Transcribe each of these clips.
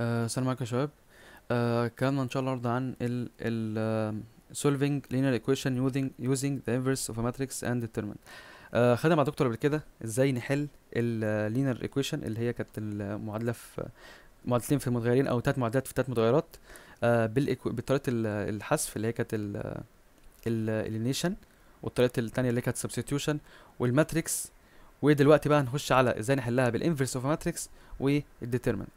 السلام آه، عليكم يا شباب آه، كلامنا ان شاء الله النهارده عن ال ال آه، solving linear equation using using the inverse of a matrix and determinant خدنا مع دكتور قبل كده ازاي نحل ال linear equation اللي هي كانت المعادله في معادلتين في متغيرين او تلات معادلات في تلات متغيرات بطريقه الحذف اللي هي كانت ال elimination والطريقه الثانيه اللي كانت substitution والماتريكس ودلوقتي بقى هنخش على ازاي نحلها بالانفرس اوف ماتريكس والديترمنت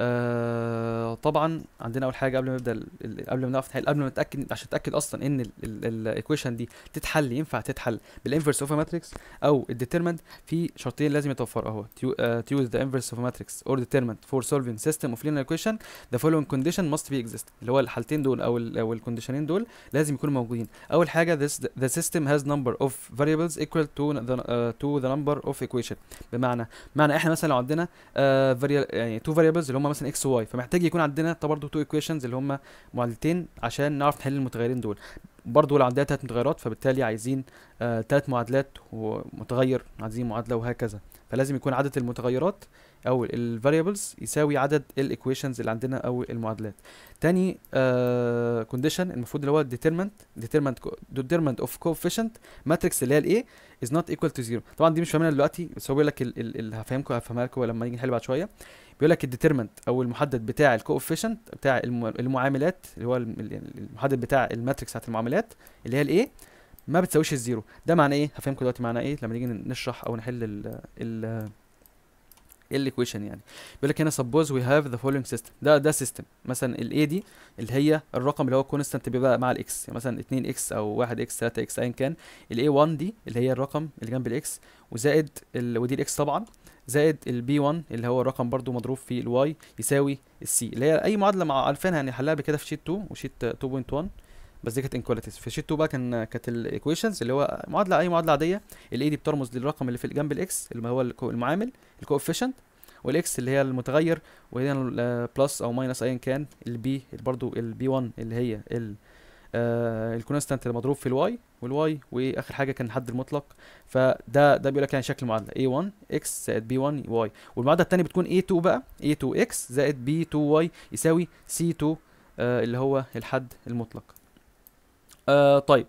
آه طبعا عندنا اول حاجه قبل ما نبدا قبل ما نقف قبل ما نتاكد عشان نتاكد اصلا ان الايكويشن دي تتحل ينفع تتحل بالانفرس اوف ماتريكس او الديترمنت في شرطين لازم يتوفروا اهو to use آه، the inverse of a matrix or determinant for solving system of linear equation the following condition must be exist اللي هو الحالتين دول او او الكونديشنين دول لازم يكونوا موجودين اول حاجه this the system has number of variables equal to the نمبر uh، to the number of equation بمعنى معنى احنا مثلا لو عندنا uh, يعني تو variables اللي هم مثلا اكس واي فمحتاج يكون عندنا برضه تو ايكويشنز اللي هم معادلتين عشان نعرف نحل المتغيرين دول برضه عندنا ثلاث متغيرات فبالتالي عايزين ثلاث آه معادلات ومتغير عايزين معادله وهكذا فلازم يكون عدد المتغيرات او الفاريبلز يساوي عدد الايكويشنز اللي عندنا او المعادلات تاني كونديشن آه المفروض اللي هو ديترمنت ديترمنت ديترمنت اوف كوفيشنت ماتريكس اللي هي الاي از نوت ايكوال تو زيرو طبعا دي مش فاهمينها دلوقتي بس هو بيقول لك هفهمكم هفهمها لكم لما نيجي نحل بعد شويه بيقول لك الديترمنت او المحدد بتاع الكوفيشنت بتاع المعاملات اللي هو يعني المحدد بتاع الماتريكس بتاعت المعاملات اللي هي الايه ما بتساويش الزيرو ده معناه ايه هفهمكم دلوقتي معناه ايه لما نيجي نشرح او نحل ال ال الايكويشن يعني بيقول لك هنا سبوز وي هاف ذا فولوينج سيستم ده ده سيستم مثلا الاي دي اللي هي الرقم اللي هو كونستنت بيبقى مع الاكس يعني مثلا 2 اكس او 1 اكس 3 اكس ايا كان الاي 1 دي اللي هي الرقم اللي جنب الاكس وزائد ال... ودي الاكس طبعا زائد البي 1 اللي هو الرقم برضو مضروب في الواي يساوي السي اللي هي اي معادله مع عارفينها حلها يعني بكده في شيت 2 وشيت 2.1 بس دي كانت انكواليتيز في شيت 2 بقى كان كانت الايكويشنز اللي هو معادله اي معادله عاديه الاي دي بترمز للرقم اللي في جنب الاكس اللي هو المعامل الكوفيشنت والاكس اللي هي المتغير وهنا بلس او ماينس ايا كان البي برضو البي 1 اللي هي ال آه الكونستانت اللي مضروب في الواي والواي واخر حاجه كان الحد المطلق فده ده بيقول لك يعني شكل المعادله a1 x زائد b1 y والمعادله الثانيه بتكون a2 بقى a2 x زائد b2 y يساوي c2 آه اللي هو الحد المطلق آه طيب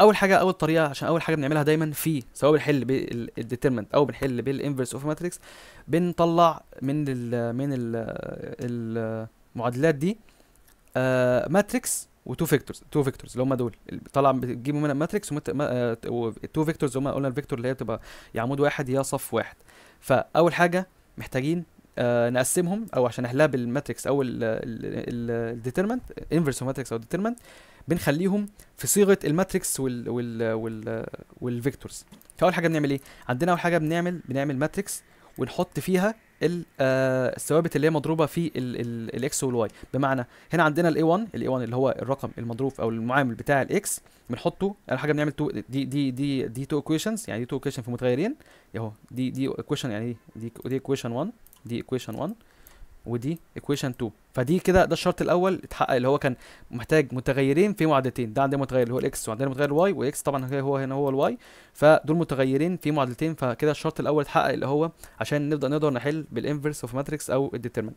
اول حاجه اول طريقه عشان اول حاجه بنعملها دايما في سواء بنحل بالديترمنت او بنحل بالانفرس اوف ماتريكس بنطلع من الـ من الـ المعادلات دي ماتريكس آه، و2 فيكتورز 2 فيكتورز اللي هم دول طالع بتجيبوا من ماتريكس ومت... 2 فيكتورز هم قلنا الفيكتور اللي هي بتبقى يا عمود واحد يا صف واحد فاول حاجه محتاجين آه، نقسمهم او عشان نحلها بالماتريكس او الديترمنت انفرس ماتريكس او ديترمنت بنخليهم في صيغه الماتريكس وال وال وال والفيكتورز فاول حاجه بنعمل ايه عندنا اول حاجه بنعمل بنعمل ماتريكس ونحط فيها آه، الثوابت اللي هي مضروبه في الاكس والواي بمعنى هنا عندنا الاي 1 الاي 1 اللي هو الرقم المضروب او المعامل بتاع الاكس بنحطه اول يعني حاجه بنعمل تو دي دي دي دي تو ايكويشنز يعني دي تو ايكويشن في متغيرين اهو دي دي ايكويشن يعني دي دي ايكويشن 1 دي ايكويشن 1 ودي ايكويشن 2 فدي كده ده الشرط الاول اتحقق اللي هو كان محتاج متغيرين في معادلتين ده عندنا متغير اللي هو الاكس وعندنا متغير الواي واكس طبعا هو هنا هو الواي فدول متغيرين في معادلتين فكده الشرط الاول اتحقق اللي هو عشان نبدا نقدر نحل بالانفرس اوف ماتريكس او الديترمنت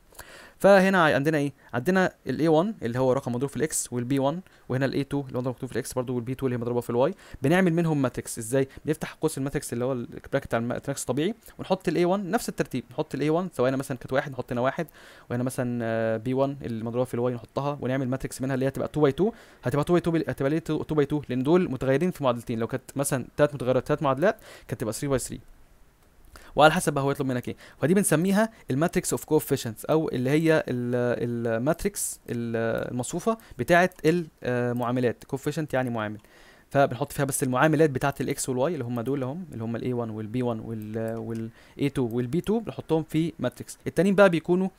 فهنا عندنا ايه عندنا الاي 1 اللي هو رقم مضروب في الاكس والبي 1 وهنا الاي 2 اللي هو مضروب في الاكس برضه والبي 2 اللي هي مضروبه في الواي بنعمل منهم ماتريكس ازاي بنفتح قوس الماتريكس اللي هو البراكت بتاع الماتريكس الطبيعي ونحط الاي 1 نفس الترتيب نحط الاي 1 سواء هنا مثلا كانت واحد نحط هنا واحد وهنا مثلا بي آه، بي 1 المضروبه في الواي نحطها ونعمل ماتريكس منها اللي هي تبقى 2 باي 2 هتبقى 2 باي 2 هتبقى ليه 2 باي 2 لان دول متغيرين في معادلتين لو كانت مثلا ثلاث متغيرات ثلاث معادلات كانت تبقى 3 باي 3 وعلى حسب بقى هو يطلب منك ايه فدي بنسميها الماتريكس اوف كوفيشنتس او اللي هي الماتريكس المصفوفه بتاعه المعاملات آه، كوفيشنت يعني معامل فبنحط فيها بس المعاملات بتاعه الاكس والواي اللي هم دول هم اللي هم الاي 1 والبي 1 والاي 2 والبي 2 بنحطهم في ماتريكس التانيين بقى بيكونوا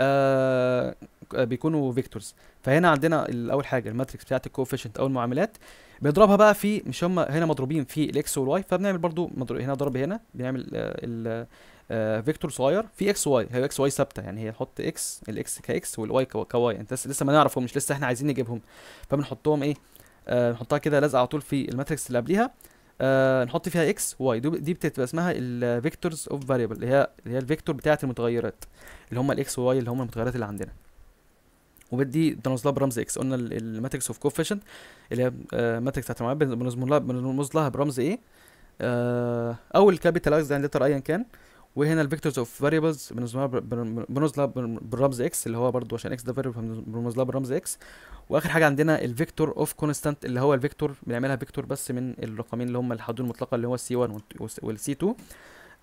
آه بيكونوا فيكتورز فهنا عندنا اول حاجه الماتريكس بتاعت الكوفيشنت او المعاملات بنضربها بقى في مش هم هنا مضروبين في الاكس والواي فبنعمل برضو مضروب هنا ضرب هنا بنعمل آه، ال فيكتور آه، صغير في اكس واي هي اكس واي ثابته يعني هي نحط اكس الاكس كاكس والواي كواي انت لسه ما نعرفهم مش لسه احنا عايزين نجيبهم فبنحطهم ايه آه، نحطها كده لازقه على طول في الماتريكس اللي قبليها آه نحط فيها اكس واي دي بتبقى اسمها الفيكتورز اوف فاريبل اللي هي اللي هي الفيكتور بتاعه المتغيرات اللي هم الاكس واي اللي هم المتغيرات اللي عندنا وبدي بنرمز لها برمز اكس قلنا الماتريكس اوف كوفيشنت اللي هي الماتريكس بتاعت المعادله بنرمز لها برمز ايه آه او اكس يعني لتر ايا كان وهنا الفيكتورز اوف فاريبلز بنرمز لها بالرمز اكس اللي هو برضو عشان اكس ده فاريبل بنرمز لها بالرمز اكس واخر حاجه عندنا الفيكتور اوف كونستانت اللي هو الفيكتور بنعملها فيكتور بس من الرقمين اللي هم الحدود المطلقه اللي هو السي 1 والسي 2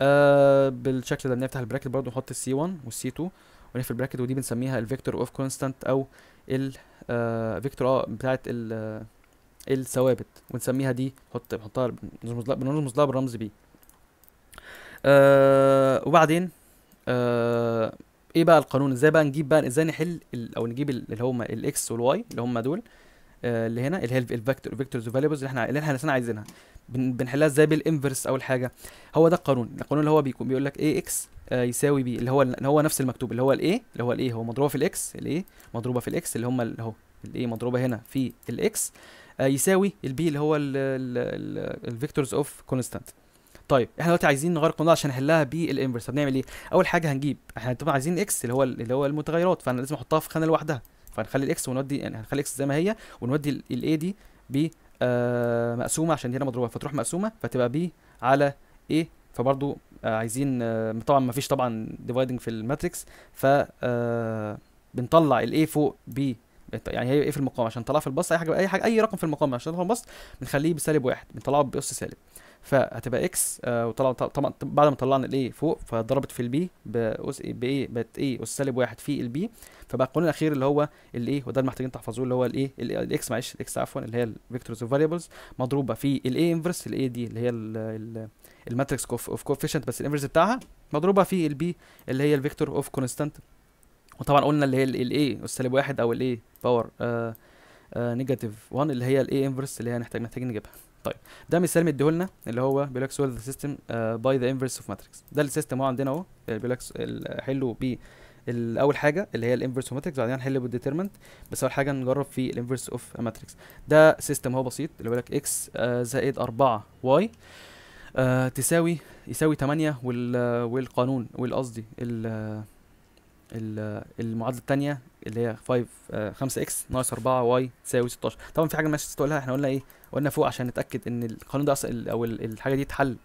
آه بالشكل ده بنفتح البراكت برضو نحط السي 1 والسي 2 ونقفل البراكت ودي بنسميها الفيكتور اوف كونستانت او الفيكتور اه, آه، بتاعه آه، الثوابت ونسميها دي نحط نحطها بنرمز لها بالرمز بي آه وبعدين آه ايه بقى القانون ازاي بقى نجيب بقى ازاي نحل او نجيب اللي هم الاكس والواي اللي هم دول آه، اللي هنا اللي هي الفيكتور فيكتورز والفاليبلز اللي احنا اللي احنا عايزينها بنحلها ازاي بالانفرس اول حاجه هو ده القانون القانون اللي هو بيكون بيقول لك اي اكس آه، يساوي بي اللي هو اللي هو نفس المكتوب اللي هو الاي اللي هو الاي هو مضروبه في الاكس الاي مضروبه في الاكس اللي هم اهو الاي مضروبه هنا في الاكس آه، يساوي البي اللي هو الفيكتورز اوف كونستانت طيب احنا دلوقتي عايزين نغير القانون عشان نحلها بالانفرس فبنعمل ايه اول حاجه هنجيب احنا طبعا عايزين اكس اللي هو اللي هو المتغيرات فانا لازم احطها في خانه لوحدها فهنخلي الاكس ونودي يعني هنخلي الاكس زي ما هي ونودي الاي دي ب آه، مقسومه عشان دي هنا مضروبه فتروح مقسومه فتبقى ب على ايه فبرضو آه، عايزين آه، طبعا ما فيش طبعا ديفايدنج في الماتريكس ف بنطلع الاي فوق ب يعني هي ايه في المقام عشان نطلعها في البسط اي حاجه اي حاجه اي رقم في المقام عشان نطلعها في البسط بنخليه بسالب واحد بنطلعه باس سالب فهتبقى اكس آه وطلع طبعا بعد ما طلعنا الاي فوق فضربت في البي باس بايه بقت ايه اس سالب واحد في البي فبقى القانون الاخير اللي هو الاي وده اللي محتاجين تحفظوه اللي هو الايه الاكس معلش الاكس عفوا اللي هي الفيكتورز اوف فاريبلز مضروبه في الاي انفرس الاي دي اللي هي الماتريكس اوف كوفيشنت بس الانفرس بتاعها مضروبه في البي اللي هي الفيكتور اوف كونستانت وطبعا قلنا اللي هي الاي اس سالب واحد او الاي باور نيجاتيف 1 اللي هي الاي انفرس اللي هي هنحتاج محتاجين نجيبها طيب ده مثال مديهولنا اللي هو بيقول بيلاكس ويلد سيستم باي ذا انفرس اوف ماتريكس ده السيستم اهو عندنا اهو بيقول لك حله ب اول حاجه اللي هي الانفرس اوف ماتريكس بعدين هنحل بالديترمنت بس اول حاجه نجرب في الانفرس اوف ماتريكس ده سيستم هو بسيط اللي بيقول لك اكس آه، زائد 4 واي آه، تساوي يساوي 8 وال آه، والقانون والقصدي ال المعادله الثانيه اللي هي 5 5 اكس ناقص 4 واي تساوي 16 طبعا في حاجه مش تقولها احنا قلنا ايه قلنا فوق عشان نتاكد ان القانون ده اصلا او الحاجه دي اتحل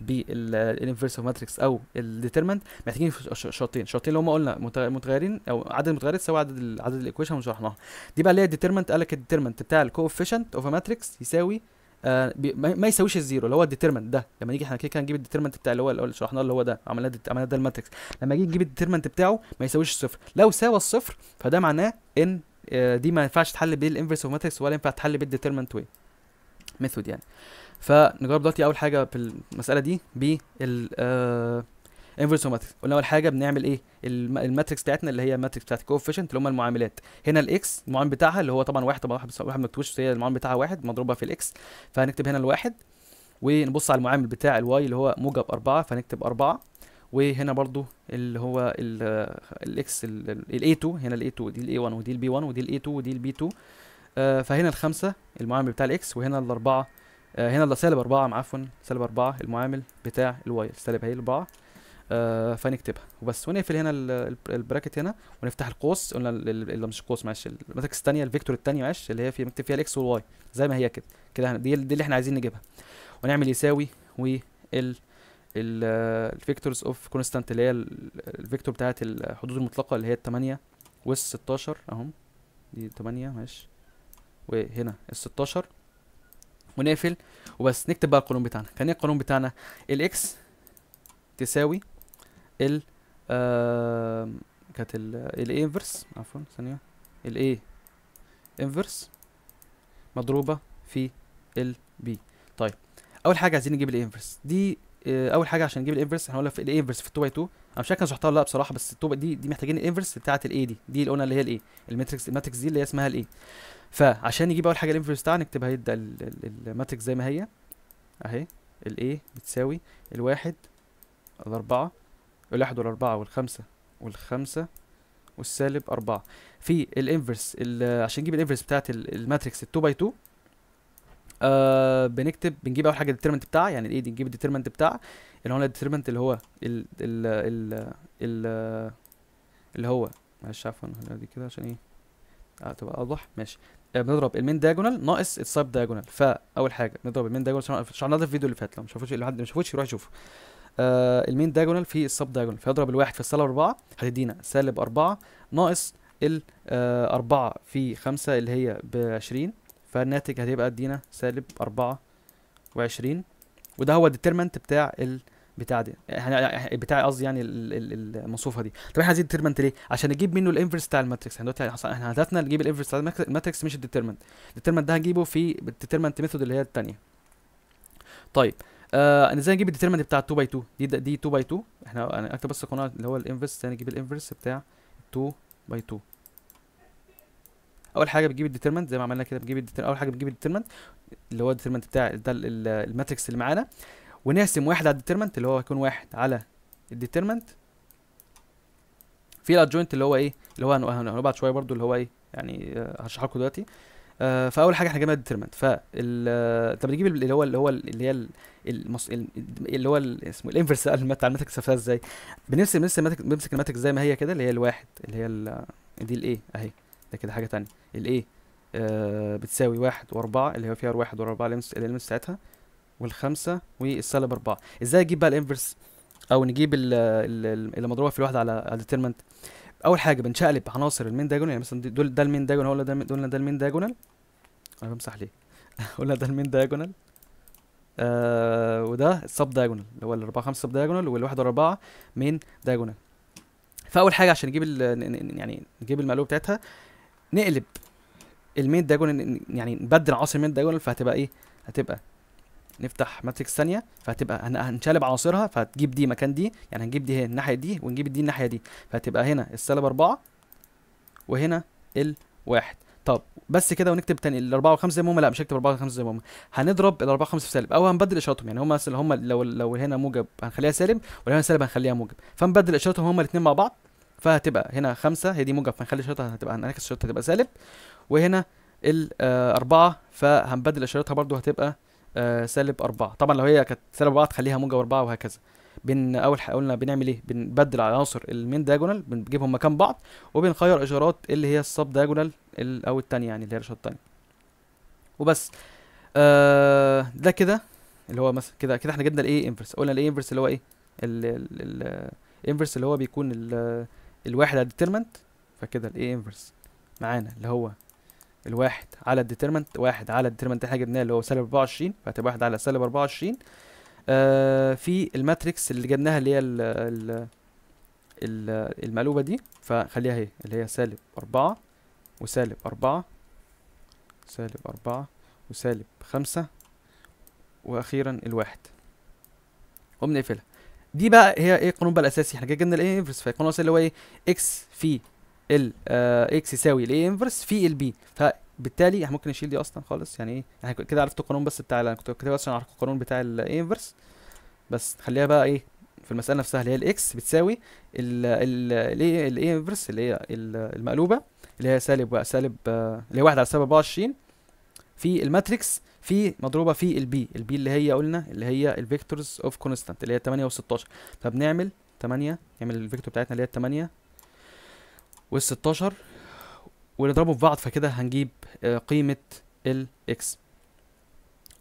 بالانفرس اوف ماتريكس او الديترمنت محتاجين شرطين شرطين اللي هم قلنا متغيرين او عدد المتغيرات تساوي عدد عدد الايكويشن اللي شرحناها دي بقى اللي هي الديترمنت قال لك الديترمنت بتاع الكوفيشنت اوف ماتريكس يساوي آه ما يساويش الزيرو اللي هو الديترمنت ده لما نيجي احنا كده كده نجيب الديترمنت بتاع اللي هو اللي شرحناه اللي هو ده عملنا ده, عملنا ده الماتريكس لما نيجي نجيب الديترمنت بتاعه ما يساويش الصفر لو ساوى الصفر فده معناه ان آه دي ما ينفعش تحل بالانفرس اوف ماتريكس ولا ينفع تحل بالديترمنت واي ميثود يعني فنجرب دلوقتي اول حاجه في المساله دي بال آه انفرس وماتريكس قلنا اول حاجه بنعمل ايه الماتريكس بتاعتنا اللي هي الماتريكس بتاعت الكوفيشنت اللي هم المعاملات هنا الاكس المعامل بتاعها اللي هو طبعا واحد طبعا واحد واحد ما مكتوبش هي المعامل بتاعها واحد مضروبه في الاكس فهنكتب هنا الواحد ونبص على المعامل بتاع الواي اللي هو موجب أربعة فنكتب أربعة وهنا برضو اللي هو الاكس الاي 2 هنا الاي 2 دي الاي 1 ودي البي 1 ودي الاي 2 ودي البي 2 آه فهنا الخمسة المعامل بتاع الاكس وهنا الأربعة آه هنا سالب أربعة عفوا سالب أربعة المعامل بتاع الواي سالب هي الأربعة آه، فنكتبها وبس ونقفل هنا البراكت هنا ونفتح القوس قلنا اللي مش القوس معلش الماتريكس الثانيه الفيكتور الثانيه معلش اللي هي في مكتب فيها الاكس والواي زي ما هي كده كده دي, دي اللي احنا عايزين نجيبها ونعمل يساوي وال الفيكتورز اوف كونستانت اللي هي الفيكتور بتاعت الحدود المطلقه اللي هي ال 8 وال 16 اهم دي 8 معلش وهنا ال 16 ونقفل وبس نكتب بقى القانون بتاعنا كان ايه القانون بتاعنا الاكس تساوي ال كانت ال ايه انفرس عفوا ثانيه a انفرس مضروبه في ال بي طيب اول حاجه عايزين نجيب الانفرس دي آه، اول حاجه عشان نجيب الانفرس هنقولها في الانفرس في 2 باي 2 انا مش فاكر شرحتها ولا لا بصراحه بس التوبة دي دي محتاجين الانفرس بتاعه a دي دي اللي قلنا اللي هي a الماتريكس الماتريكس دي اللي هي اسمها a فعشان نجيب اول حاجه الانفرس بتاعها نكتبها يبدا الماتريكس زي ما هي اهي a بتساوي الواحد الاربعه الواحد والأربعة والخمسة والخمسة والسالب أربعة في الانفرس عشان نجيب الانفرس بتاعت الماتريكس 2 باي 2 آه بنكتب بنجيب اول حاجه الديترمنت بتاعها يعني الايه دي نجيب الديترمنت بتاعها اللي هو الديترمنت اللي هو ال ال ال اللي هو معلش عفوا دي كده عشان ايه آه تبقى اوضح ماشي آه بنضرب المين دايجونال ناقص السايب دايجونال فاول حاجه نضرب المين دايجونال عشان نضرب في الفيديو اللي فات لو ما شافوش اللي حد ما شافوش يروح يشوفه آه المين دايجونال في السب دايجونال فيضرب الواحد في السالب 4 هتدينا سالب 4 ناقص ال 4 آه، في 5 اللي هي ب 20 فالناتج هتبقى ادينا سالب 24 وده هو الديترمنت بتاع ال بتاع دي يعني بتاع قصدي يعني المصفوفه دي طب احنا عايزين الديترمنت ليه عشان نجيب منه الانفرس بتاع الماتريكس احنا دلوقتي احنا هدفنا نجيب الانفرس بتاع الماتريكس مش الديترمنت الديترمنت ده هنجيبه في الديترمنت ميثود اللي هي الثانيه طيب آه انا ازاي اجيب الديترمنت بتاع 2 باي 2 دي دي 2 باي 2 احنا انا اكتب بس القناه اللي هو الانفرس ثاني نجيب الانفرس بتاع 2 باي 2 اول حاجه بتجيب الديترمنت زي ما عملنا كده بتجيب اول حاجه بتجيب الديترمنت اللي هو الديترمنت بتاع ده الماتريكس اللي معانا ونقسم واحد على الديترمنت اللي هو هيكون واحد على الديترمنت في الادجوينت اللي هو ايه اللي هو هنبعت شويه برده اللي هو ايه يعني آه، هشرح لكم دلوقتي آه، فاول حاجه احنا جبنا الديترمنت ف انت آه، بتجيب اللي هو اللي هو اللي هي المص... اللي هو اسمه الانفرس بتاع الماتريكس نفسها ازاي نفس بنمسك بنمسك الماتريكس زي ما هي كده اللي هي الواحد اللي هي ال... دي الايه اهي ده كده حاجه ثانيه الايه آه بتساوي واحد واربعة اللي هو فيها واحد واربعة الالمنتس بتاعتها والخمسة والسالب اربعة ازاي اجيب بقى الانفرس او نجيب اللي مضروبة في الواحد على الديترمنت اول حاجه بنشقلب عناصر المين داجونال يعني مثلا دول ده المين داجونال ولا ده دول ده المين داجونال انا بمسح ليه قلنا ده المين داجونال آه وده السب داجونال اللي هو الاربعه خمسه سب داجونال والواحد والاربعه مين داجونال فاول حاجه عشان نجيب يعني نجيب المقلوبه بتاعتها نقلب المين داجونال يعني نبدل عناصر المين داجونال فهتبقى ايه هتبقى نفتح ماتريكس ثانيه فهتبقى هنشالب عناصرها فهتجيب دي مكان دي يعني هنجيب دي هنا الناحيه دي ونجيب دي الناحيه دي فهتبقى هنا السالب 4 وهنا الواحد طب بس كده ونكتب تاني ال 4 و5 زي ما هم لا مش هكتب 4 و5 زي ما هم هنضرب ال 4 و5 في سالب او هنبدل اشارتهم يعني هم مثلا هم لو لو هنا موجب هنخليها سالب ولو هنا سالب هنخليها موجب فنبدل اشارتهم هم الاثنين مع بعض فهتبقى هنا 5 هي دي موجب فنخلي اشارتها هتبقى هنعكس اشارتها هتبقى سالب وهنا الأربعة آه، فهنبدل اشارتها برضو هتبقى آه، سالب أربعة طبعا لو هي كانت سالب أربعة تخليها موجب أربعة وهكذا بن أول قلنا بنعمل إيه بنبدل عناصر المين دايجونال بنجيبهم مكان بعض وبنخير إشارات اللي هي السب دايجونال أو التانية يعني اللي هي الإشارة الثانيه وبس آه ده كده اللي هو مثلا كده كده احنا جبنا الايه انفرس قلنا الايه انفرس اللي هو ايه الانفرس اللي هو بيكون الواحد على الديترمنت فكده الايه انفرس معانا اللي هو الواحد على الديترمنت واحد على الديترمنت احنا جبناه اللي هو سالب 24 فهتبقى واحد على سالب 24 آه في الماتريكس اللي جبناها اللي هي ال ال ال المقلوبة دي فخليها اهي اللي هي سالب أربعة وسالب أربعة سالب أربعة وسالب خمسة وأخيرا الواحد وبنقفلها دي بقى هي ايه القانون بقى الاساسي احنا جبنا الايه انفرس فالقانون الاساسي اللي هو ايه اكس في ال اكس آه، يساوي الاي انفرس في البي فبالتالي احنا ممكن نشيل دي اصلا خالص يعني ايه يعني كده عرفت القانون بس بتاع انا كنت كاتبها عشان اعرف القانون بتاع الاي انفرس بس خليها بقى ايه في المساله نفسها اللي هي الاكس بتساوي الاي الاي انفرس اللي هي المقلوبه اللي هي سالب سالب آه، اللي هي 1 على سالب 24 في الماتريكس في مضروبه في البي البي اللي هي قلنا اللي هي الفيكتورز اوف كونستانت اللي هي 8 و16 فبنعمل 8 نعمل الفيكتور بتاعتنا اللي هي 8 وال16 ونضربهم في بعض فكده هنجيب آه، قيمه الاكس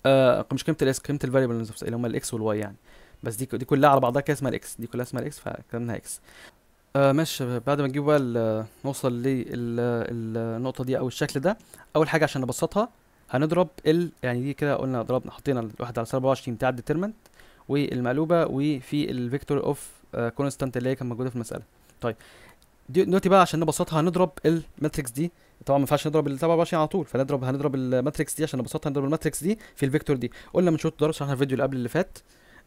آه مش قيمه الاكس قيمه الفاريبل اللي هم الاكس والواي يعني بس دي دي كلها على بعضها كده اسمها الاكس دي كلها اسمها الاكس فكلمناها اكس آه ماشي بعد ما نجيب بقى نوصل للنقطه دي او الشكل ده اول حاجه عشان نبسطها هنضرب ال يعني دي كده قلنا ضربنا حطينا الواحد على 24 بتاع الديترمنت والمقلوبه وفي الفيكتور اوف كونستانت اللي هي كانت موجوده في المساله طيب دلوقتي بقى عشان نبسطها هنضرب الماتريكس دي طبعا ما ينفعش نضرب ال 27 على طول فنضرب هنضرب الماتريكس دي عشان نبسطها هنضرب الماتريكس دي في الفيكتور دي قلنا من شويه الضرب شرحنا الفيديو اللي قبل اللي فات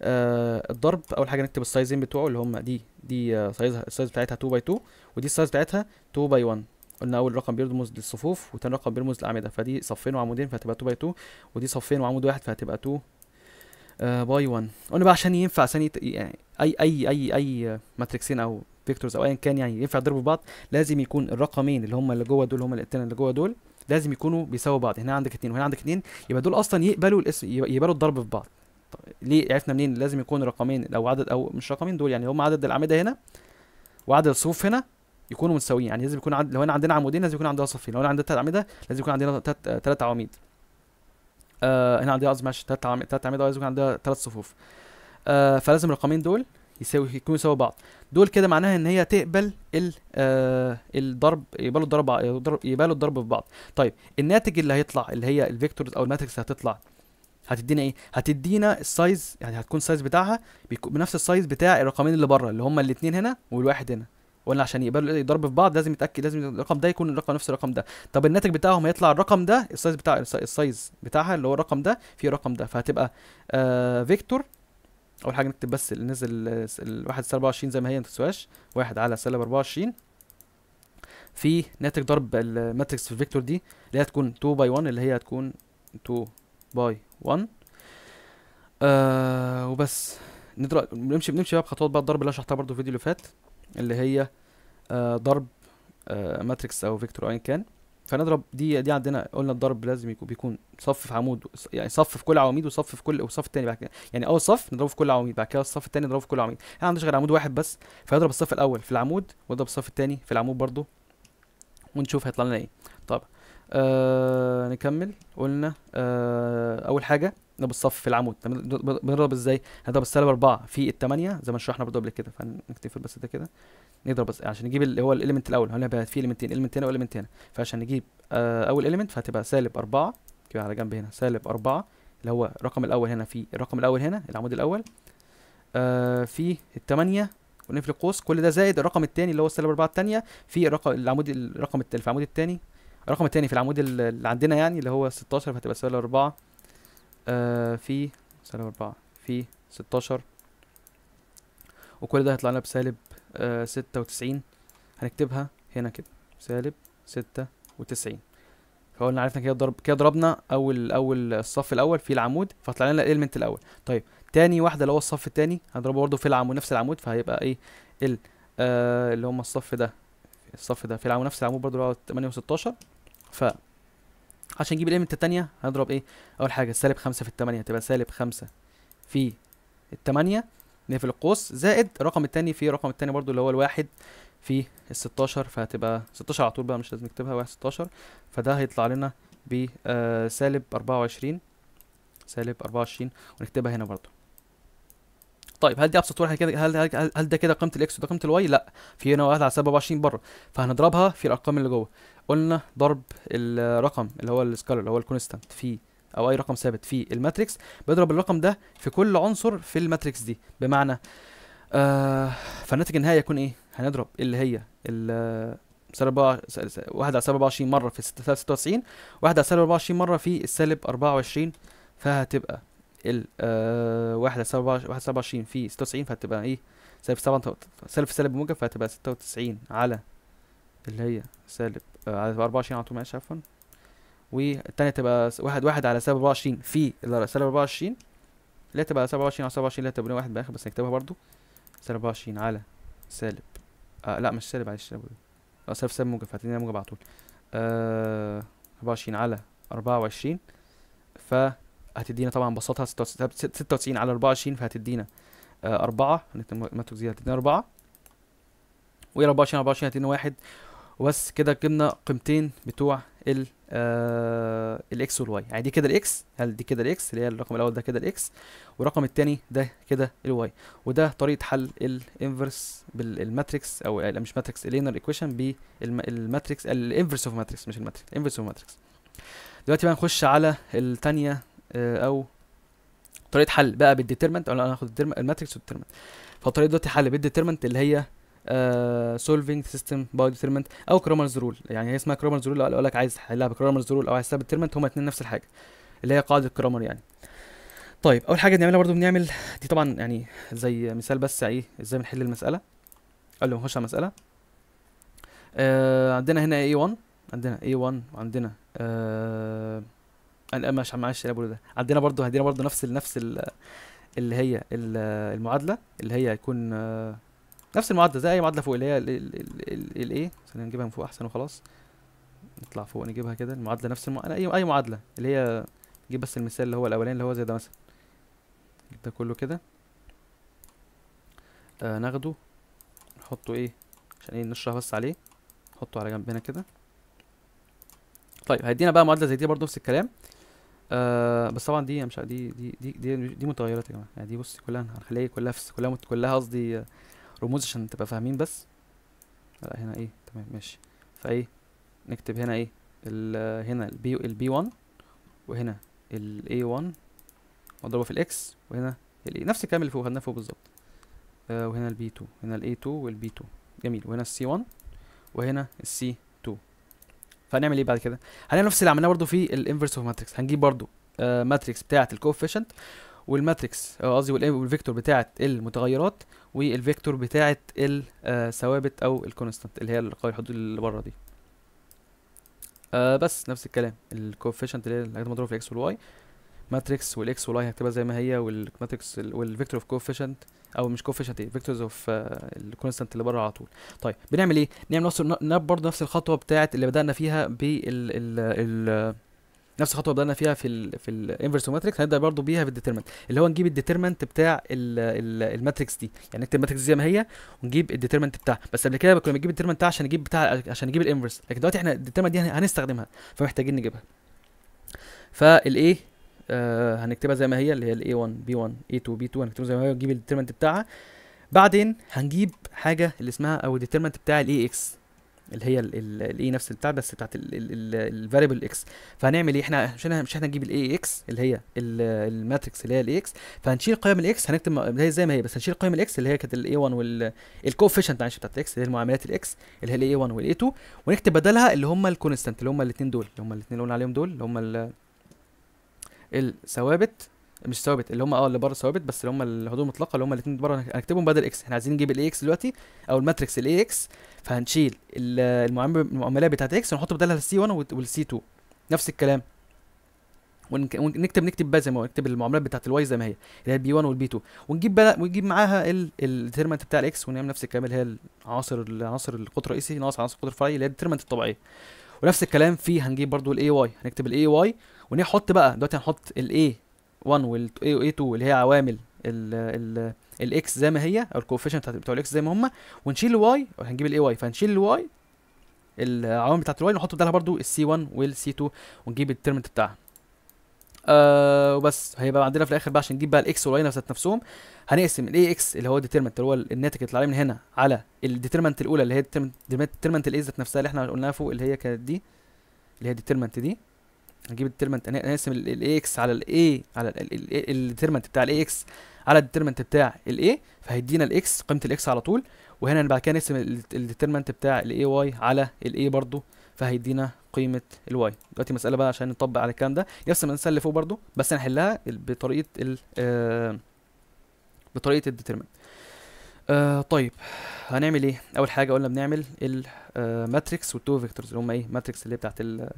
آه الضرب اول حاجه نكتب السايزين بتوعه اللي هم دي دي سايزها السايز بتاعتها 2 باي 2 ودي السايز بتاعتها 2 باي 1 قلنا اول رقم بيرمز للصفوف وثاني رقم بيرمز للاعمده فدي صفين وعمودين فهتبقى 2 باي 2 ودي صفين وعمود واحد فهتبقى 2 باي 1 قلنا بقى عشان ينفع ثاني يعني اي اي اي اي ماتريكسين او فيكتورز او ايا كان يعني ينفع يضربوا بعض لازم يكون الرقمين اللي هم اللي جوه دول هم الاثنين اللي جوه دول لازم يكونوا بيساووا بعض هنا عندك اثنين وهنا عندك اثنين يبقى دول اصلا يقبلوا الاسم يقبلوا الضرب في بعض طب ليه عرفنا منين لازم يكون رقمين او عدد او مش رقمين دول يعني هم عدد الاعمده هنا وعدد الصفوف هنا يكونوا متساويين يعني لازم يكون عد... لو انا عندنا عمودين لازم يكون عندنا صفين لو انا عندنا ثلاث اعمده لازم يكون عندنا ثلاث عواميد آه هنا عندنا قصدي معلش ثلاث ثلاث اعمده لازم يكون عندها ثلاث صفوف آه فلازم الرقمين دول يساوي يكونوا يساوي بعض دول كده معناها ان هي تقبل ال آه الضرب يقبلوا الضرب يقبلوا الضرب في بعض طيب الناتج اللي هيطلع اللي هي الفيكتورز او الماتريكس هتطلع هتدينا ايه هتدينا السايز يعني هتكون السايز بتاعها بنفس السايز بتاع الرقمين اللي بره اللي هما الاثنين هنا والواحد هنا ولا عشان يقبلوا الضرب في بعض لازم يتاكد لازم الرقم ده يكون الرقم نفس الرقم ده طب الناتج بتاعهم هيطلع الرقم ده السايز بتاع السايز بتاعها اللي هو الرقم ده في الرقم ده فهتبقى آه فيكتور اول حاجه نكتب بس اللي نزل الواحد سالب 24 زي ما هي ما تنسوهاش واحد على سالب 24 في ناتج ضرب الماتريكس في الفيكتور دي اللي هي تكون 2 باي 1 اللي هي هتكون 2 باي 1 آه وبس نضرب نمشي بنمشي بقى بخطوات بقى الضرب اللي شرحتها برده في الفيديو اللي فات اللي هي آه ضرب آه ماتريكس او فيكتور اين كان فنضرب دي دي عندنا قلنا الضرب لازم يكون بيكون صف في عمود يعني صف في كل عواميد وصف في كل وصف تاني بعد كده يعني اول صف نضربه في كل عواميد بعد كده الصف التاني نضربه في كل عواميد احنا ما عندناش غير عمود واحد بس فيضرب الصف الاول في العمود ويضرب الصف التاني في العمود برضو ونشوف هيطلع لنا ايه طب آه نكمل قلنا آه اول حاجه نضرب الصف في العمود بنضرب ازاي هنضرب السالب 4 في الثمانيه زي ما شرحنا برضه قبل كده فنكتفي بس ده كده نضرب بس عشان نجيب اللي هو الاليمنت الاول هنا في اليمنتين اليمنت هنا واليمنت هنا فعشان نجيب آه اول اليمنت فهتبقى سالب 4 كده على جنب هنا سالب 4 اللي هو الرقم الاول هنا في الرقم الاول هنا العمود الاول آه في الثمانيه ونقفل قوس كل ده زائد الرقم الثاني اللي هو السالب 4 الثانيه في الرقم العمود الرقم الثاني في العمود الثاني الرقم الثاني في العمود اللي عندنا يعني اللي هو 16 فهتبقى سالب 4 آه، في سالب أربعة في ستاشر وكل ده هيطلع لنا بسالب آه ستة وتسعين هنكتبها هنا كده سالب ستة وتسعين فقلنا عرفنا كده ضرب كده ضربنا اول اول الصف الاول في العمود فطلع لنا الاليمنت الاول طيب تاني واحده اللي هو الصف التاني هنضربه برضه في العمود نفس العمود فهيبقى ايه ال آه اللي هم الصف ده الصف ده في العمود نفس العمود برضه اللي هو 8 و16 ف عشان نجيب القيمة التانية هنضرب ايه اول حاجة سالب خمسة في التمانية تبقى سالب خمسة في التمانية نقفل القوس زائد الرقم التاني في الرقم التاني برضو اللي هو الواحد في الستاشر فهتبقى ستاشر على طول بقى مش لازم نكتبها واحد ستاشر فده هيطلع لنا ب آه، سالب أربعة وعشرين سالب أربعة وعشرين ونكتبها هنا برضو طيب هل دي ابسط واحد كده هل هل, هل ده كده قيمه الاكس وده قيمه الواي لا في هنا واحد على 27 بره فهنضربها في الارقام اللي جوه قلنا ضرب الرقم اللي هو السكالر اللي هو الكونستانت في او اي رقم ثابت في الماتريكس بضرب الرقم ده في كل عنصر في الماتريكس دي بمعنى آه فالناتج النهائي يكون ايه هنضرب اللي هي ال 1 على سالب 24 مره في 96 1 على سالب 24 مره في السالب 24 فهتبقى ال 1 آه، على سالب 24 في 96 فهتبقى ايه سالب 7 سالب في سالب موجب فهتبقى 96 على اللي هي سالب هتبقى 24 على طول معلش عفوا والتانية تبقى واحد واحد على سالب 24 في سالب 24 اللي تبقى 27 على 27 اللي تبقى واحد باخر بس نكتبها برضو سالب 24 على سالب آه لا مش سالب معلش سالب آه، سالب سالب موجب فهتدينا موجب على طول آه 24 على 24 فهتدينا طبعا بساطها 96 على 24 فهتدينا آه 4 الماتريكس دي هتدينا 4 وهي 24 على 24 هتدينا 1 وبس كده جبنا قيمتين بتوع ال آه الاكس والواي يعني دي كده الاكس هل دي كده الاكس اللي هي الرقم الاول ده كده الاكس والرقم الثاني ده كده الواي وده طريقه حل الانفرس بالماتريكس او لا مش ماتريكس لينر ايكويشن بالماتريكس الانفرس اوف ماتريكس مش الماتريكس الانفرس اوف ماتريكس دلوقتي بقى نخش على الثانيه آه او طريقه حل بقى بالديترمنت او انا هاخد الماتريكس والديترمنت فالطريقه دلوقتي حل بالديترمنت اللي هي سولفينج سيستم باي ديترمنت او كرامرز رول يعني هي اسمها كرامرز رول لو لك عايز تحلها بكرامرز رول او عايز تحلها بالديترمنت هما اتنين نفس الحاجه اللي هي قاعده كرامر يعني طيب اول حاجه بنعملها برضو بنعمل دي طبعا يعني زي مثال بس ايه ازاي بنحل المساله قبل ما نخش على المساله آه عندنا هنا A1 عندنا A1 وعندنا آه انا مش معلش انا ده عندنا برضو هدينا برضو نفس نفس اللي هي المعادله اللي هي يكون آه نفس المعادله زي اي معادله فوق اللي هي الايه خلينا نجيبها من فوق احسن وخلاص نطلع فوق نجيبها كده المعادله نفس المعادله اي اي معادله اللي هي نجيب بس المثال اللي هو الاولاني اللي هو زي ده مثلا ده كله كده آه ناخده نحطه ايه عشان ايه نشرح بس عليه نحطه على جنب هنا كده طيب هيدينا بقى معادله زي دي برضه نفس الكلام آه بس طبعا دي مش دي دي دي دي, دي متغيرات يا جماعه يعني دي بص كلها هنخليها إيه؟ كلها في كلها كلها قصدي رموز عشان تبقى فاهمين بس لا هنا ايه تمام ماشي فايه نكتب هنا ايه ال هنا البي البي 1 وهنا الاي 1 مضروبه في الاكس وهنا الاي e. نفس الكلام اللي فوق خدناه فوق بالظبط آه وهنا البي 2 هنا الاي 2 والبي 2 جميل وهنا السي 1 وهنا السي 2 فهنعمل ايه بعد كده هنعمل نفس اللي عملناه برضو في الانفرس اوف ماتريكس هنجيب برضو آه ماتريكس بتاعه الكوفيشنت والماتريكس قصدي والفيكتور بتاعه المتغيرات والفيكتور بتاعه الثوابت آه، او الكونستانت اللي هي الحدود اللي بره دي آه بس نفس الكلام الكوفيشنت اللي هي الحاجات المضروبه في الاكس والواي ماتريكس والاكس والواي هكتبها زي ما هي والماتريكس والفيكتور اوف كوفيشنت او مش كوفيشنت ايه فيكتورز اوف الكونستانت اللي بره على طول طيب بنعمل ايه نعمل نفس برضه نفس الخطوه بتاعه اللي بدانا فيها بال ال ال آه، نفس الخطوه بدانا فيها في الـ في الانفرس ماتريكس هنبدا برضو بيها في الديترمنت اللي هو نجيب الديترمنت بتاع الماتريكس دي يعني نكتب الماتريكس زي ما هي ونجيب الديترمنت بتاعها بس قبل كده كنا بنجيب الديترمنت بتاعها عشان نجيب بتاع عشان نجيب الانفرس لكن دلوقتي احنا الديترمنت دي هنستخدمها فمحتاجين نجيبها فالايه آه هنكتبها زي ما هي اللي هي الاي 1 بي 1 اي 2 بي 2 هنكتبها زي ما هي ونجيب الديترمنت بتاعها بعدين هنجيب حاجه اللي اسمها او الديترمنت بتاع الاي اكس اللي هي الاي نفس البتاع بس بتاعت الفاريبل اكس فهنعمل ايه احنا مش احنا مش احنا نجيب الاي اكس اللي هي الماتريكس اللي هي الاكس فهنشيل قيم الاكس هنكتب هي زي ما هي بس هنشيل قيم الاكس اللي هي كانت الاي 1 والكوفيشنت معلش بتاعت الاكس اللي هي المعاملات الاكس اللي هي الاي 1 والاي 2 ونكتب بدلها اللي هم الكونستنت اللي هم الاثنين دول اللي هم الاثنين اللي قلنا عليهم دول اللي هم الثوابت مش ثوابت اللي هم اه اللي بره ثوابت بس اللي هم الحدود المطلقه اللي هم الاثنين بره هنكتبهم بدل اكس احنا عايزين نجيب الاي اكس دلوقتي او الماتريكس الاي اكس فهنشيل المعامله بتاعت اكس ونحط بدلها السي 1 والسي 2 نفس الكلام ونكتب نكتب بقى زي ما نكتب المعاملات بتاعت الواي زي ما هي اللي هي البي 1 والبي 2 ونجيب بقى ونجيب معاها الديترمنت بتاع الاكس ونعمل نفس الكلام اللي هي العناصر العناصر القطر الرئيسي ناقص عناصر القطر الفرعي اللي هي الديترمنت الطبيعيه ونفس الكلام في هنجيب برضو الاي واي هنكتب الاي واي ونحط بقى دلوقتي هنحط الاي 1 والاي 2 اللي هي عوامل الاكس زي ما هي او الكوفيشنت بتاع الاكس زي ما هم ونشيل الواي هنجيب الاي واي فهنشيل الواي العوامل بتاعت الواي نحط بدالها برضو السي 1 والسي 2 ونجيب الترمنت بتاعها آه وبس هيبقى عندنا في الاخر بقى عشان نجيب بقى الاكس والواي نفس نفسهم هنقسم الاي اكس اللي هو الديترمنت اللي هو الناتج اللي طالع من هنا على الديترمنت الاولى اللي هي الديترمنت الاي ذات نفسها اللي احنا قلناها فوق اللي هي كانت دي اللي هي الديترمنت دي هنجيب الديترمنت هنقسم الاي اكس على الاي على الديترمنت بتاع الاي اكس على الديترمنت بتاع الاي فهيدينا الاكس قيمه الاكس على طول وهنا بعد كده نقسم الديترمنت بتاع الاي واي على الاي برضو فهيدينا قيمه الواي دلوقتي مساله بقى عشان نطبق على الكلام ده نفس المساله اللي فوق برضو بس هنحلها بطريقه ال آه، بطريقه الديترمنت آه طيب هنعمل ايه اول حاجه قلنا بنعمل الماتريكس والتو فيكتورز اللي هم ايه ماتريكس اللي بتاعت ال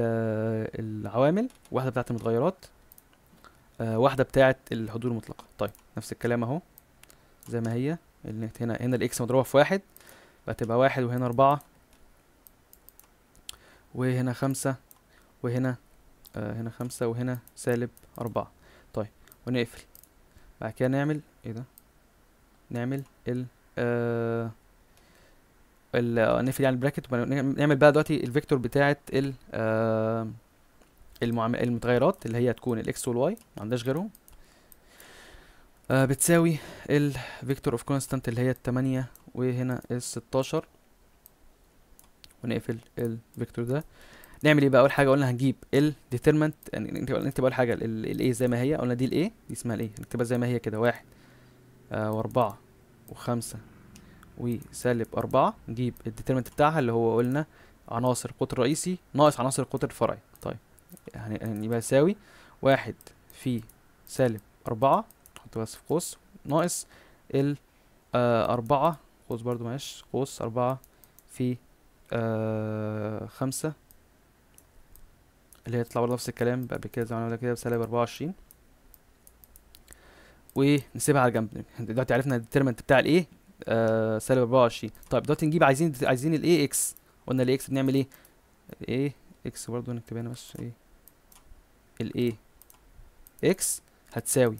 آه، العوامل واحده بتاعت المتغيرات آه واحده بتاعه الحدود المطلقه طيب نفس الكلام اهو زي ما هي هنا هنا الاكس مضروبه في واحد فتبقى واحد وهنا أربعة وهنا خمسة وهنا آه هنا خمسة وهنا سالب أربعة طيب ونقفل بعد كده نعمل ايه ده نعمل ال آه ال آه، نقفل يعني البراكت ونعمل بقى دلوقتي الفيكتور بتاعة ال آه المعامل المتغيرات اللي هي تكون الاكس والواي ما عندهاش غيرهم آه بتساوي الفيكتور اوف كونستانت اللي هي التمانية وهنا الستاشر ونقفل الفيكتور ده نعمل ايه بقى اول حاجه قلنا هنجيب الديترمنت يعني نكتب اول حاجه الايه زي ما هي قلنا دي الايه دي اسمها الايه نكتبها زي ما هي كده واحد آه واربعة وخمسة وسالب أربعة نجيب الديترمنت بتاعها اللي هو قلنا عناصر القطر الرئيسي ناقص عناصر القطر الفرعي يعني, يعني يبقى يساوي واحد في سالب أربعة نحط بس في قوس ناقص ال آه، أربعة قوس برضو معلش قوس أربعة في آه، خمسة اللي هي تطلع برضه نفس الكلام قبل كده زي ما عملنا كده بسالب أربعة وعشرين ونسيبها على جنب دلوقتي عرفنا الديترمنت بتاع الايه آه سالب 24 طيب دلوقتي نجيب عايزين عايزين الاي اكس قلنا الاي اكس بنعمل ايه الاي اكس برضه نكتب هنا بس ايه الايه اكس هتساوي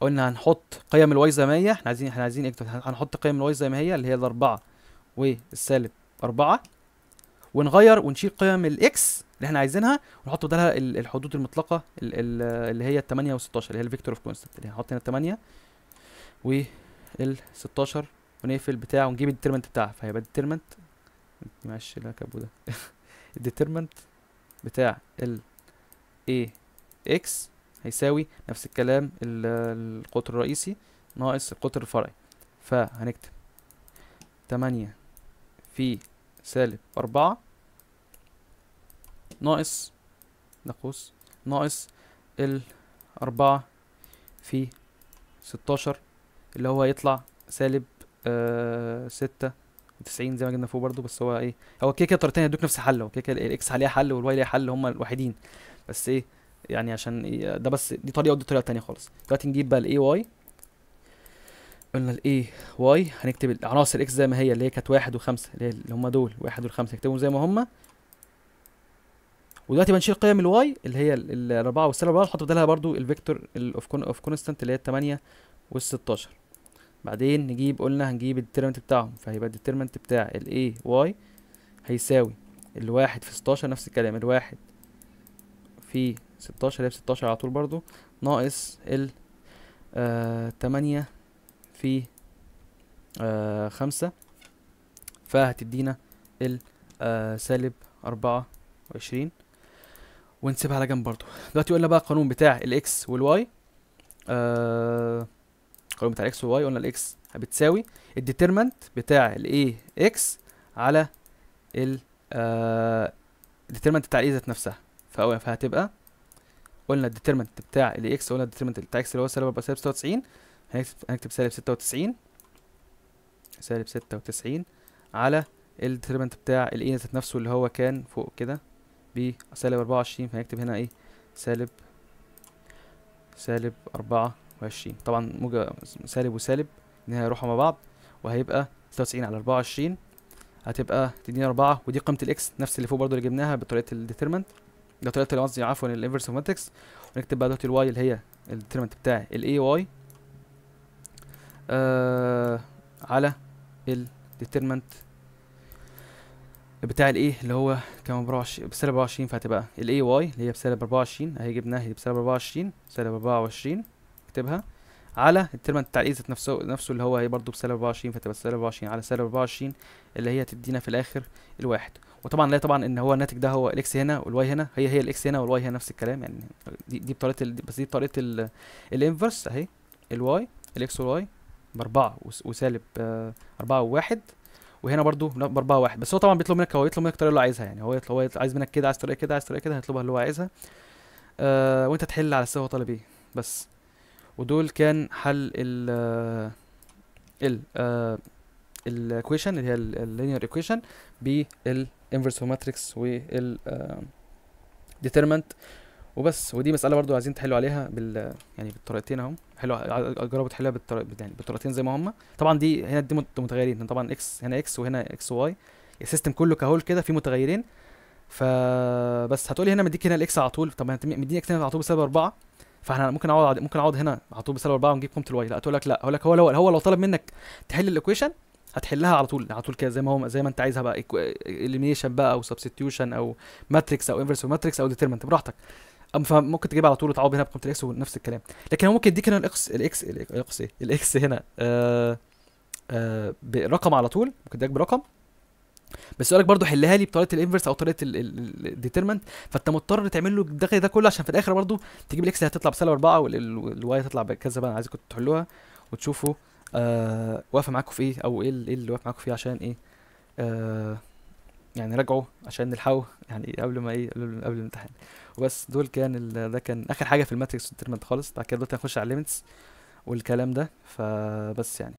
قلنا هنحط قيم الواي زي ما هي احنا عايزين احنا عايزين إيه؟ هنحط قيم الواي زي ما هي اللي هي ال4 والسالب 4 ونغير ونشيل قيم الاكس اللي احنا عايزينها ونحط بدلها الحدود المطلقه اللي هي ال 8 و 16 اللي هي الفيكتور اوف كونستنت اللي هنحط هنا ال 8 وال 16 ونقفل بتاع ونجيب الديترمنت بتاعها فهيبقى الديترمنت معلش اللي انا كاتبه ده الديترمنت بتاع ال A اكس هيساوي نفس الكلام القطر الرئيسي ناقص القطر الفرعي فهنكتب تمانية في سالب أربعة ناقص نقص ناقص الأربعة في ستاشر اللي هو هيطلع سالب آه ستة وتسعين زي ما جبنا فوق برضو بس هو ايه هو كده كده الطريقتين هيدوك نفس الحل هو كده كده الاكس عليها حل والواي ليها حل هما الوحيدين بس ايه يعني عشان ده بس دي طريقه ودي طريقه تانية خالص دلوقتي نجيب بقى الاي واي قلنا الاي واي هنكتب العناصر اكس زي ما هي اللي هي كانت واحد وخمسة اللي هم دول واحد والخمسة نكتبهم زي ما هم ودلوقتي بنشيل قيم الواي اللي هي الأربعة والسالب الاربعه نحط بدلها برضو الفيكتور اوف كونستنت اللي هي وال16 بعدين نجيب قلنا هنجيب الديترمنت بتاعهم فهيبقى الديترمنت بتاع الاي واي هيساوي الواحد في 16 نفس الكلام الواحد في 16 هي 16 على طول برضو ناقص ال آه تمانية في آه خمسة فهتدينا ال آه سالب أربعة وعشرين ونسيبها على جنب برضو دلوقتي قلنا بقى القانون بتاع الاكس والواي آه بتاع الاكس والواي قلنا الاكس بتساوي الديترمنت بتاع الاي اكس على ال آه الديترمنت بتاع الاي ذات نفسها فهتبقى قلنا الديترمنت بتاع الاكس قلنا الديترمنت بتاع اكس اللي هو سالب 4 سالب 96 هنكتب هنكتب سالب 96 سالب 96 على الديترمنت بتاع الاي ذات نفسه اللي هو كان فوق كده ب سالب 24 فهنكتب هنا ايه سالب سالب 24 طبعا موجة سالب وسالب ان هي هيروحوا مع بعض وهيبقى 96 على 24 هتبقى تدينا 4 ودي قيمة الاكس نفس اللي فوق برضو اللي جبناها بطريقة الديترمنت ده طلعت قصدي عفوا الانفرس اوف ماتريكس ونكتب بقى دلوقتي الواي اللي هي الديترمنت بتاع الاي واي آه على الديترمنت بتاع الايه اللي هو كام 24 بسالب 24 فهتبقى الاي واي اللي هي بسالب 24 اهي جبناها هي بسالب 24 سالب 24 اكتبها على الترمنت بتاع الايه ذات نفسه نفسه اللي هو هي برضه بسالب 24 فتبقى سالب 24 على سالب 24 اللي هي تدينا في الاخر الواحد وطبعا لا طبعا ان هو الناتج ده هو الاكس هنا والواي هنا هي هي الاكس هنا والواي هنا نفس الكلام يعني دي دي بطريقه ال... بس دي بطريقه الانفرس اهي الواي الاكس والواي باربعه وسالب آه، اربعه وواحد وهنا برضو باربعه واحد بس هو طبعا بيطلب منك هو يطلب منك الطريقه اللي عايزها يعني هو يطلب هو عايز منك كده عايز طريقه كده عايز طريقه كده هيطلبها اللي هو عايزها آه وانت تحل على هو طالب ايه بس ودول كان حل ال آه، ال آه، الايكويشن اللي هي اللينير ايكويشن بال الانفرس ماتريكس وال ديترمنت وبس ودي مساله برضو عايزين تحلوا عليها بال يعني بالطريقتين اهو حلو جربوا تحلها بالطر... يعني بالطريقتين زي ما هم طبعا دي هنا دي متغيرين طبعا اكس هنا اكس وهنا اكس واي السيستم كله كهول كده فيه متغيرين فبس هتقولي هنا مديك هنا الاكس على طول طب مديني اكس على طول بسبب 4 فاحنا ممكن اقعد ممكن اقعد هنا على طول بسبب 4 ونجيب قيمه الواي لا تقول لك لا هقول لك هو لو هو لو طلب منك تحل الايكويشن هتحلها على طول على طول كده زي ما هو زي ما انت عايزها بقى اليمينيشن بقى او سبستيوشن او ماتريكس او انفرس ماتريكس او ديترمنت براحتك ام فممكن تجيبها على طول وتعوض هنا اكس ونفس الكلام لكن هو ممكن يديك هنا الاكس الاكس الاكس ايه الاكس هنا آه آه برقم على طول ممكن يديك برقم بس يقول لك برضه حلها لي بطريقه الانفرس او طريقه الديترمنت فانت مضطر تعمل له الدخل ده كله عشان في الاخر برضه تجيب الاكس هتطلع بسالب 4 والواي هتطلع بكذا بقى انا عايزكم تحلوها وتشوفوا آه واقفه معاكم في ايه او ايه, إيه اللي واقف معاكم فيه عشان ايه آه يعني راجعوا عشان نلحقوا يعني قبل ما ايه قبل, قبل الامتحان وبس دول كان ده كان اخر حاجه في الماتريكس والترمنت خالص بعد كده دلوقتي هنخش على الليمتس والكلام ده فبس يعني